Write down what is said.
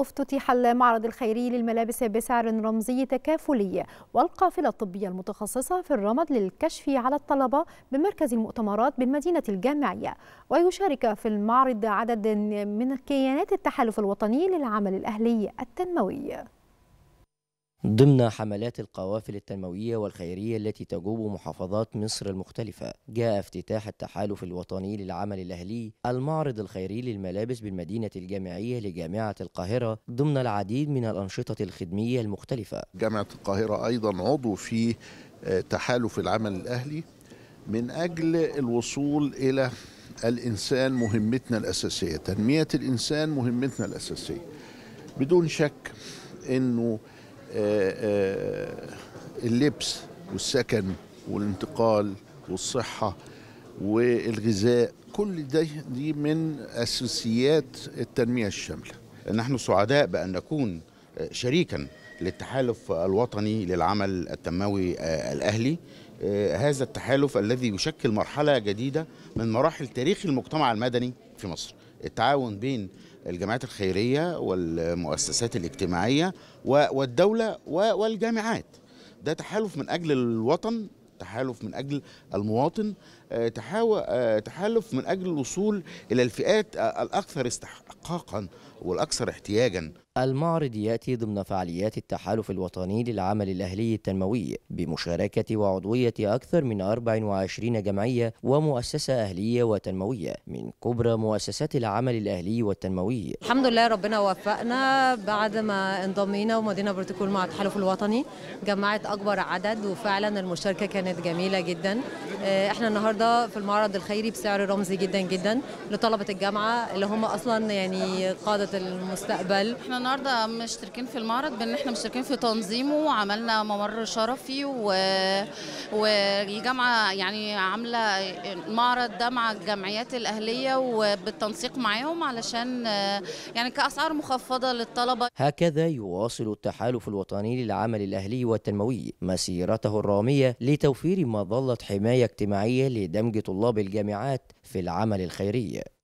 افتتح المعرض الخيري للملابس بسعر رمزي تكافلي والقافلة الطبية المتخصصة في الرمد للكشف على الطلبة بمركز المؤتمرات بالمدينة الجامعية ويشارك في المعرض عدد من كيانات التحالف الوطني للعمل الأهلي التنموي ضمن حملات القوافل التنموية والخيرية التي تجوب محافظات مصر المختلفة جاء افتتاح التحالف الوطني للعمل الأهلي المعرض الخيري للملابس بالمدينة الجامعية لجامعة القاهرة ضمن العديد من الأنشطة الخدمية المختلفة جامعة القاهرة أيضا عضو في آه، تحالف العمل الأهلي من أجل الوصول إلى الإنسان مهمتنا الأساسية تنمية الإنسان مهمتنا الأساسية بدون شك أنه آه، آه، اللبس والسكن والانتقال والصحة والغذاء كل ده دي من أساسيات التنمية الشاملة نحن سعداء بأن نكون شريكا للتحالف الوطني للعمل التنموي آه، الأهلي هذا التحالف الذي يشكل مرحلة جديدة من مراحل تاريخ المجتمع المدني في مصر التعاون بين الجمعيات الخيرية والمؤسسات الاجتماعية والدولة والجامعات ده تحالف من أجل الوطن تحالف من أجل المواطن آه، آه، تحالف من أجل الوصول إلى الفئات آه، الأكثر استحقاقا والأكثر احتياجا المعرض يأتي ضمن فعاليات التحالف الوطني للعمل الأهلي التنموي بمشاركة وعضوية أكثر من 24 جمعية ومؤسسة أهلية وتنموية من كبرى مؤسسات العمل الأهلي والتنموي الحمد لله ربنا وفقنا بعد ما انضمينا ومضينا بروتوكول مع التحالف الوطني جمعت أكبر عدد وفعلا المشاركة كانت جميلة جدا آه، احنا النهاردة في المعرض الخيري بسعر رمزي جدا جدا لطلبة الجامعة اللي هم أصلا يعني قادة المستقبل احنا النهارده مشتركين في المعرض بان احنا مشتركين في تنظيمه وعملنا ممر شرفي و... والجامعه يعني عامله المعرض ده مع الجمعيات الاهليه وبالتنسيق معاهم علشان يعني كاسعار مخفضه للطلبه هكذا يواصل التحالف الوطني للعمل الاهلي والتنموي مسيرته الراميه لتوفير مظله حمايه اجتماعيه لدمج طلاب الجامعات في العمل الخيري